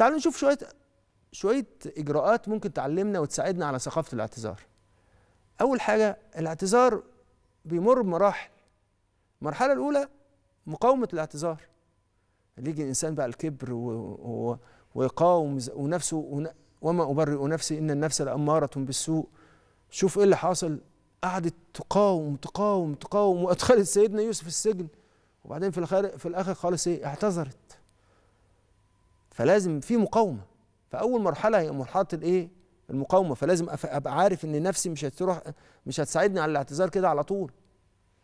تعالوا نشوف شويه شويه اجراءات ممكن تعلمنا وتساعدنا على ثقافه الاعتذار اول حاجه الاعتذار بيمر بمراحل المرحله الاولى مقاومه الاعتذار اللي يجي الانسان بقى الكبر و... و... ويقاوم ونفسه ون... وما ابرئ نفسي ان النفس لاماره بالسوء شوف ايه اللي حاصل قعدت تقاوم تقاوم تقاوم وادخلت سيدنا يوسف السجن وبعدين في الآخر في الاخر خالص ايه اعتذرت فلازم في مقاومه فاول مرحله هي مرحله الايه المقاومه فلازم ابقى عارف ان نفسي مش هتروح مش هتساعدني على الاعتذار كده على طول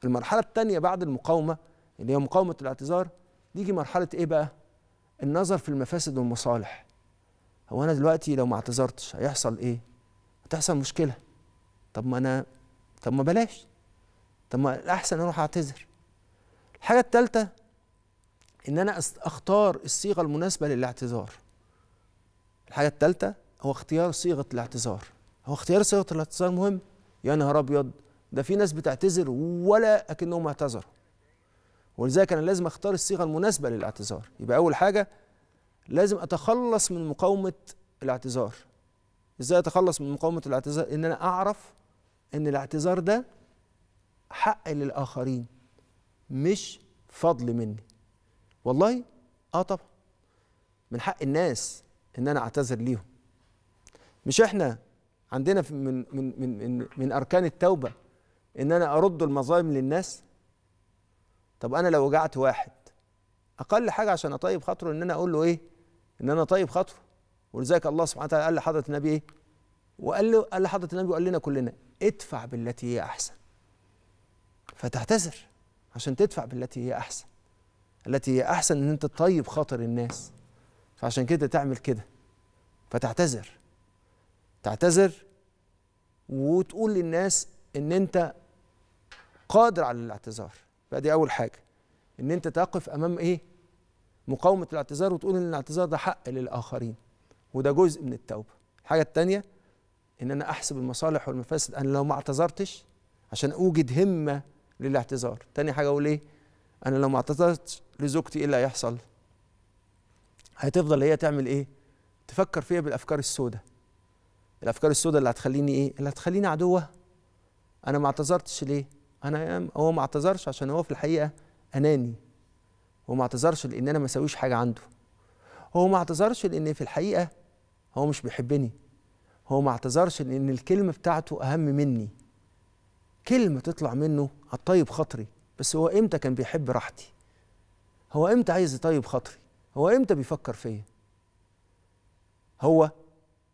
المرحله الثانيه بعد المقاومه اللي هي مقاومه الاعتذار تيجي مرحله ايه بقى النظر في المفاسد والمصالح هو انا دلوقتي لو ما اعتذرتش هيحصل ايه هتحصل مشكله طب ما انا طب ما بلاش طب ما الاحسن اروح اعتذر الحاجه الثالثه ان انا اختار الصيغه المناسبه للاعتذار الحاجه الثالثه هو اختيار صيغه الاعتذار هو اختيار صيغه الاعتذار مهم يا نهار ابيض ده في ناس بتعتذر ولا اكنهم اعتذروا ولذلك انا لازم اختار الصيغه المناسبه للاعتذار يبقى اول حاجه لازم اتخلص من مقاومه الاعتذار ازاي اتخلص من مقاومه الاعتذار ان انا اعرف ان الاعتذار ده حق للاخرين مش فضل مني والله اه طبعا من حق الناس ان انا اعتذر ليهم مش احنا عندنا من من من من اركان التوبه ان انا ارد المظالم للناس طب انا لو وجعت واحد اقل حاجه عشان اطيب خاطره ان انا اقول له ايه ان انا طيب خاطره ولذلك الله سبحانه وتعالى قال لحضره النبي ايه وقال له قال لحضره النبي وقال لنا كلنا ادفع بالتي هي احسن فتعتذر عشان تدفع بالتي هي احسن التي هي احسن ان انت تطيب خاطر الناس فعشان كده تعمل كده فتعتذر تعتذر وتقول للناس ان انت قادر على الاعتذار فدي اول حاجه ان انت تقف امام ايه مقاومه الاعتذار وتقول ان الاعتذار ده حق للاخرين وده جزء من التوبه الحاجه الثانيه ان انا احسب المصالح والمفاسد انا لو ما اعتذرتش عشان اوجد همه للاعتذار تاني حاجه اقول ايه انا لو ما اعتذرتش لزوجتي ايه اللي هيحصل هتفضل هي تعمل ايه تفكر فيها بالافكار السوداء الافكار السوداء اللي هتخليني ايه اللي هتخليني عدوه. انا ما اعتذرتش ليه انا هو ما اعتذرش عشان هو في الحقيقه اناني هو ما اعتذرش لان انا ما اسويش حاجه عنده هو ما اعتذرش لان في الحقيقه هو مش بيحبني هو ما اعتذرش لان الكلمه بتاعته اهم مني كلمه تطلع منه هتطيب خاطري بس هو امتى كان بيحب راحتي هو امتى عايز يطيب خاطري هو امتى بيفكر فيا هو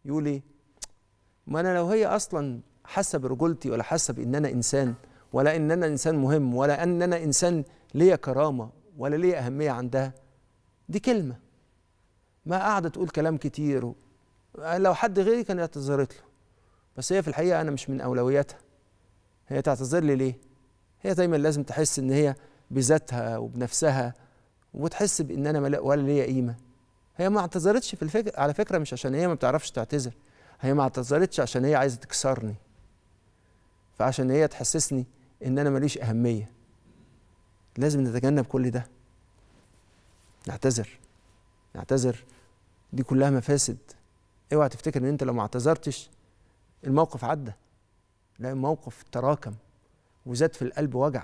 يقول ايه ما انا لو هي اصلا حاسه برجولتي ولا حاسه بان انا انسان ولا ان انا انسان مهم ولا ان انا انسان ليا كرامه ولا ليا اهميه عندها دي كلمه ما قاعده تقول كلام كتير لو حد غيري كان اعتذرت له بس هي في الحقيقه انا مش من اولوياتها هي تعتذر لي ليه هي دايما لازم تحس ان هي بذاتها وبنفسها وتحس بان انا ولا ليا قيمه هي ما اعتذرتش في الفكرة على فكره مش عشان هي ما بتعرفش تعتذر هي ما اعتذرتش عشان هي عايزه تكسرني فعشان هي تحسسني ان انا ماليش اهميه لازم نتجنب كل ده نعتذر نعتذر دي كلها مفاسد اوعى تفتكر ان انت لو ما اعتذرتش الموقف عدى لا الموقف تراكم وزاد في القلب وجع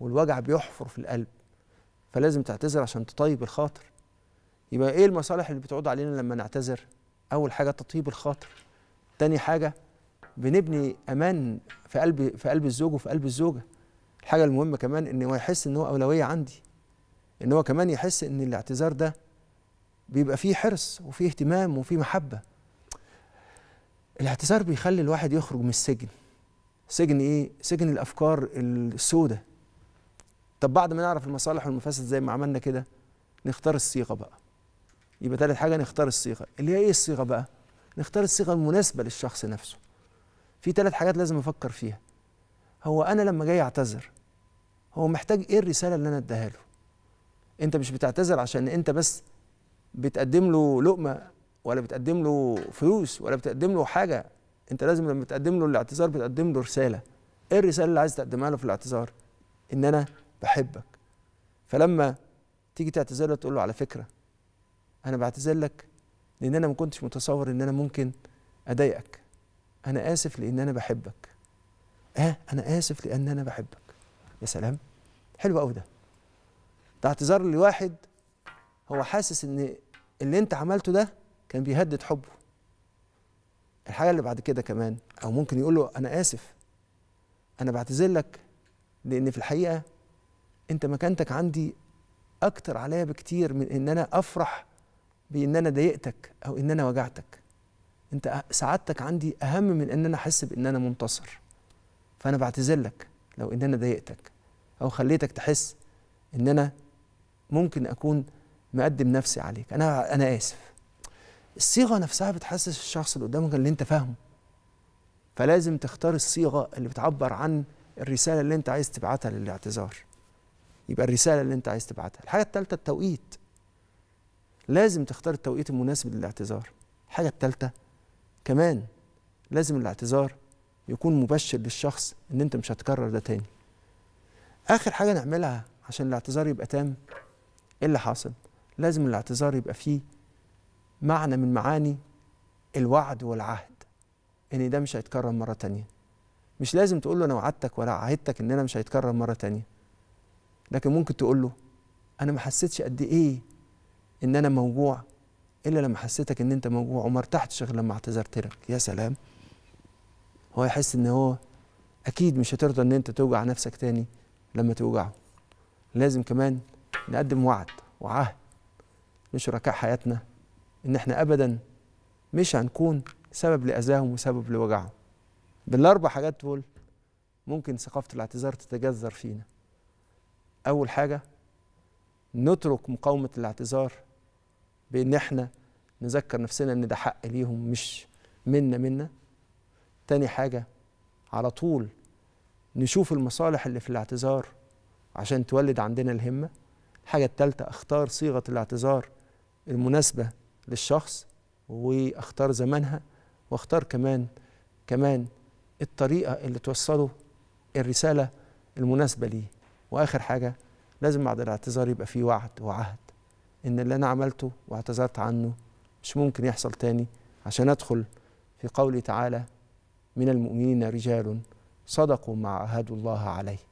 والوجع بيحفر في القلب فلازم تعتذر عشان تطيب الخاطر يبقى ايه المصالح اللي بتعود علينا لما نعتذر اول حاجه تطيب الخاطر تاني حاجه بنبني امان في قلب في قلب الزوج وفي قلب الزوجه الحاجه المهمه كمان ان هو يحس ان هو اولويه عندي ان هو كمان يحس ان الاعتذار ده بيبقى فيه حرص وفيه اهتمام وفيه محبه الاعتذار بيخلي الواحد يخرج من السجن سجن ايه سجن الافكار السوداء طب بعد ما نعرف المصالح والمفاسد زي ما عملنا كده نختار الصيغه بقى يبقى ثالث حاجه نختار الصيغه اللي هي ايه الصيغه بقى نختار الصيغه المناسبه للشخص نفسه في ثلاث حاجات لازم افكر فيها هو انا لما جاي اعتذر هو محتاج ايه الرساله اللي انا اديها له انت مش بتعتذر عشان انت بس بتقدم له لقمه ولا بتقدم له فلوس ولا بتقدم له حاجه انت لازم لما تقدم له الاعتذار بتقدم له رساله ايه الرساله اللي عايز تقدمها له في الاعتذار ان انا بحبك فلما تيجي تعتذر له تقول له على فكره انا بعتذر لك لان انا ما كنتش متصور ان انا ممكن اضايقك انا اسف لان انا بحبك اه انا اسف لان انا بحبك يا سلام حلو قوي ده ده اعتذار لواحد هو حاسس ان اللي انت عملته ده كان بيهدد حبه الحاجه اللي بعد كده كمان او ممكن يقول له انا اسف انا بعتذر لك لان في الحقيقه انت مكانتك عندي اكتر عليا بكتير من ان انا افرح بان انا ضايقتك او ان انا وجعتك انت سعادتك عندي اهم من ان انا احس بان انا منتصر فانا بعتذر لك لو ان انا ضايقتك او خليتك تحس ان انا ممكن اكون مقدم نفسي عليك انا انا اسف الصيغه نفسها بتحسس الشخص اللي قدامك اللي انت فاهمه فلازم تختار الصيغه اللي بتعبر عن الرساله اللي انت عايز تبعتها للاعتذار يبقى الرساله اللي انت عايز تبعتها الحاجه الثالثه التوقيت لازم تختار التوقيت المناسب للاعتذار الحاجه الثالثه كمان لازم الاعتذار يكون مبشر للشخص ان انت مش هتكرر ده تاني اخر حاجه نعملها عشان الاعتذار يبقى تام ايه اللي حاصل لازم الاعتذار يبقى فيه معنى من معاني الوعد والعهد ان ده مش هيتكرر مره تانية مش لازم تقول له انا وعدتك ولا عهدتك ان انا مش هيتكرر مره تانية لكن ممكن تقول له انا ما حسيتش قد ايه ان انا موجوع الا لما حسيتك ان انت موجوع وما ارتحتش غير لما اعتذرت لك يا سلام هو يحس ان هو اكيد مش هترضى ان انت توجع نفسك تاني لما توجعه لازم كمان نقدم وعد وعهد لشركاء حياتنا ان احنا ابدا مش هنكون سبب لاذاهم وسبب لوجعهم بالاربع حاجات دول ممكن ثقافه الاعتذار تتجذر فينا اول حاجه نترك مقاومه الاعتذار بان احنا نذكر نفسنا ان ده حق ليهم مش منا منا تاني حاجه على طول نشوف المصالح اللي في الاعتذار عشان تولد عندنا الهمه الحاجه الثالثه اختار صيغه الاعتذار المناسبه للشخص واختار زمانها واختار كمان كمان الطريقه اللي توصله الرساله المناسبه ليه واخر حاجه لازم بعد الاعتذار يبقى فيه وعد وعهد ان اللي انا عملته واعتذرت عنه مش ممكن يحصل تاني عشان ادخل في قوله تعالى من المؤمنين رجال صدقوا ما عاهدوا الله عليه